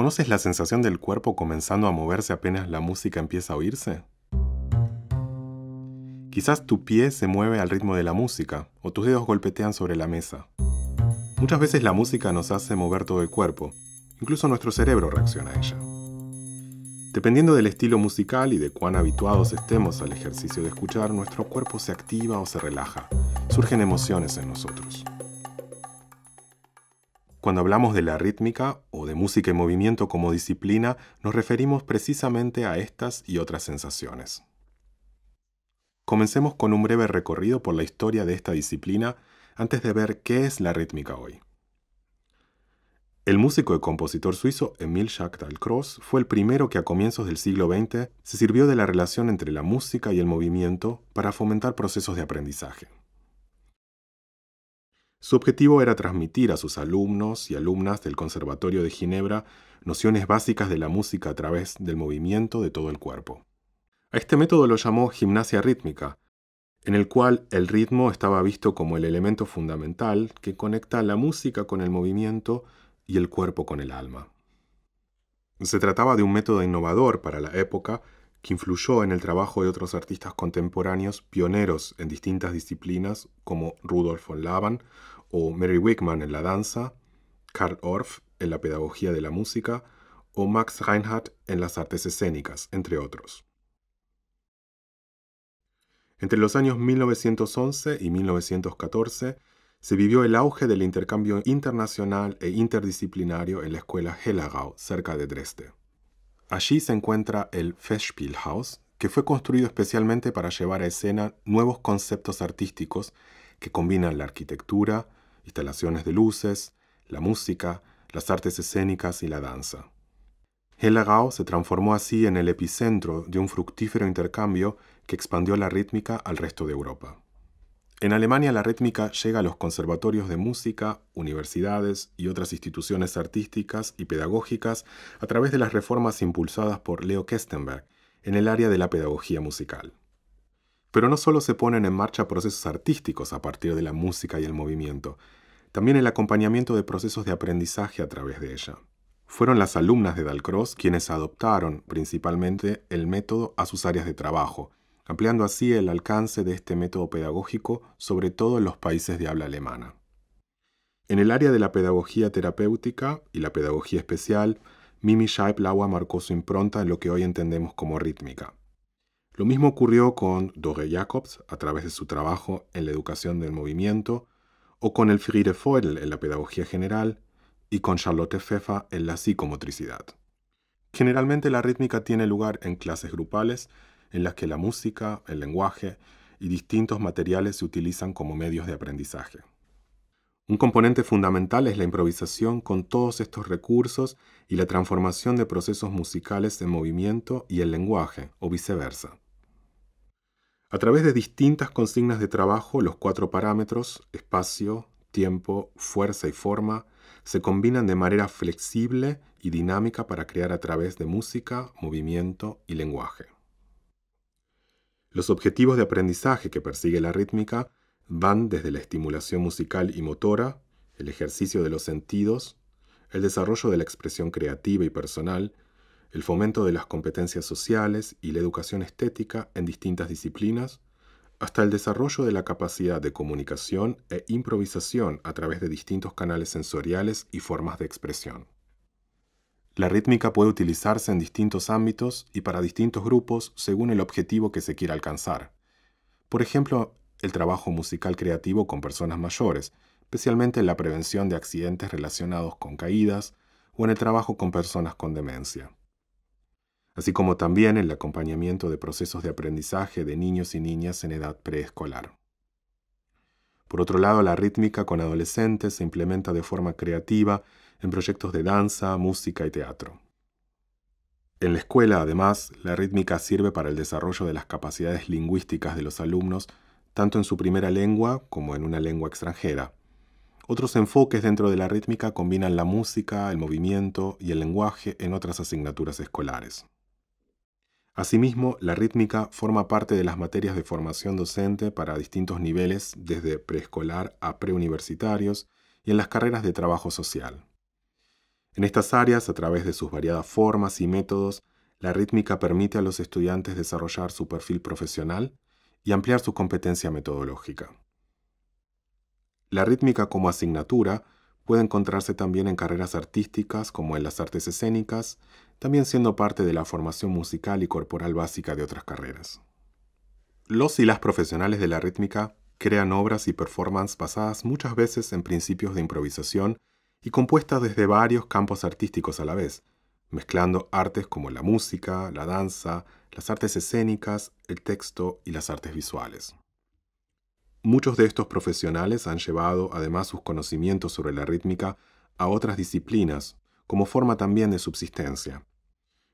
¿Conoces la sensación del cuerpo comenzando a moverse apenas la música empieza a oírse? Quizás tu pie se mueve al ritmo de la música o tus dedos golpetean sobre la mesa. Muchas veces la música nos hace mover todo el cuerpo, incluso nuestro cerebro reacciona a ella. Dependiendo del estilo musical y de cuán habituados estemos al ejercicio de escuchar, nuestro cuerpo se activa o se relaja. Surgen emociones en nosotros. Cuando hablamos de la rítmica, de música y movimiento como disciplina nos referimos precisamente a estas y otras sensaciones. Comencemos con un breve recorrido por la historia de esta disciplina antes de ver qué es la rítmica hoy. El músico y compositor suizo Emil Jacques Cross fue el primero que a comienzos del siglo XX se sirvió de la relación entre la música y el movimiento para fomentar procesos de aprendizaje. Su objetivo era transmitir a sus alumnos y alumnas del Conservatorio de Ginebra nociones básicas de la música a través del movimiento de todo el cuerpo. A este método lo llamó gimnasia rítmica, en el cual el ritmo estaba visto como el elemento fundamental que conecta la música con el movimiento y el cuerpo con el alma. Se trataba de un método innovador para la época que influyó en el trabajo de otros artistas contemporáneos pioneros en distintas disciplinas como Rudolf von Laban o Mary Wickman en la danza, Karl Orff en la pedagogía de la música o Max Reinhardt en las artes escénicas, entre otros. Entre los años 1911 y 1914 se vivió el auge del intercambio internacional e interdisciplinario en la escuela Hellerau, cerca de Dresde. Allí se encuentra el Festspielhaus, que fue construido especialmente para llevar a escena nuevos conceptos artísticos que combinan la arquitectura, instalaciones de luces, la música, las artes escénicas y la danza. Hellerau se transformó así en el epicentro de un fructífero intercambio que expandió la rítmica al resto de Europa. En Alemania la rítmica llega a los conservatorios de música, universidades y otras instituciones artísticas y pedagógicas a través de las reformas impulsadas por Leo Kestenberg en el área de la pedagogía musical. Pero no solo se ponen en marcha procesos artísticos a partir de la música y el movimiento, también el acompañamiento de procesos de aprendizaje a través de ella. Fueron las alumnas de Dalcross quienes adoptaron principalmente el método a sus áreas de trabajo, ampliando así el alcance de este método pedagógico sobre todo en los países de habla alemana. En el área de la pedagogía terapéutica y la pedagogía especial, Mimi scheib marcó su impronta en lo que hoy entendemos como rítmica. Lo mismo ocurrió con Dore Jacobs a través de su trabajo en la educación del movimiento, o con el Friede Feudel en la pedagogía general, y con Charlotte Pfeffer en la psicomotricidad. Generalmente la rítmica tiene lugar en clases grupales en las que la música, el lenguaje y distintos materiales se utilizan como medios de aprendizaje. Un componente fundamental es la improvisación con todos estos recursos y la transformación de procesos musicales en movimiento y el lenguaje, o viceversa. A través de distintas consignas de trabajo, los cuatro parámetros, espacio, tiempo, fuerza y forma, se combinan de manera flexible y dinámica para crear a través de música, movimiento y lenguaje. Los objetivos de aprendizaje que persigue la rítmica van desde la estimulación musical y motora, el ejercicio de los sentidos, el desarrollo de la expresión creativa y personal, el fomento de las competencias sociales y la educación estética en distintas disciplinas, hasta el desarrollo de la capacidad de comunicación e improvisación a través de distintos canales sensoriales y formas de expresión. La rítmica puede utilizarse en distintos ámbitos y para distintos grupos según el objetivo que se quiera alcanzar. Por ejemplo, el trabajo musical creativo con personas mayores, especialmente en la prevención de accidentes relacionados con caídas o en el trabajo con personas con demencia. Así como también el acompañamiento de procesos de aprendizaje de niños y niñas en edad preescolar. Por otro lado, la rítmica con adolescentes se implementa de forma creativa en proyectos de danza, música y teatro. En la escuela, además, la rítmica sirve para el desarrollo de las capacidades lingüísticas de los alumnos, tanto en su primera lengua como en una lengua extranjera. Otros enfoques dentro de la rítmica combinan la música, el movimiento y el lenguaje en otras asignaturas escolares. Asimismo, la rítmica forma parte de las materias de formación docente para distintos niveles, desde preescolar a preuniversitarios y en las carreras de trabajo social. En estas áreas, a través de sus variadas formas y métodos, la rítmica permite a los estudiantes desarrollar su perfil profesional y ampliar su competencia metodológica. La rítmica como asignatura puede encontrarse también en carreras artísticas como en las artes escénicas, también siendo parte de la formación musical y corporal básica de otras carreras. Los y las profesionales de la rítmica crean obras y performance basadas muchas veces en principios de improvisación y compuestas desde varios campos artísticos a la vez, mezclando artes como la música, la danza, las artes escénicas, el texto y las artes visuales. Muchos de estos profesionales han llevado además sus conocimientos sobre la rítmica a otras disciplinas como forma también de subsistencia,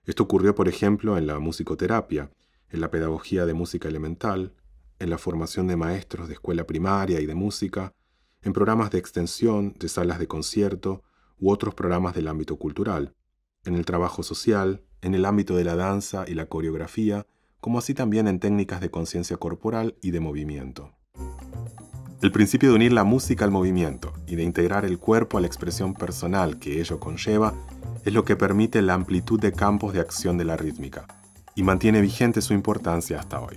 esto ocurrió, por ejemplo, en la musicoterapia, en la pedagogía de música elemental, en la formación de maestros de escuela primaria y de música, en programas de extensión, de salas de concierto u otros programas del ámbito cultural, en el trabajo social, en el ámbito de la danza y la coreografía, como así también en técnicas de conciencia corporal y de movimiento. El principio de unir la música al movimiento y de integrar el cuerpo a la expresión personal que ello conlleva es lo que permite la amplitud de campos de acción de la rítmica y mantiene vigente su importancia hasta hoy.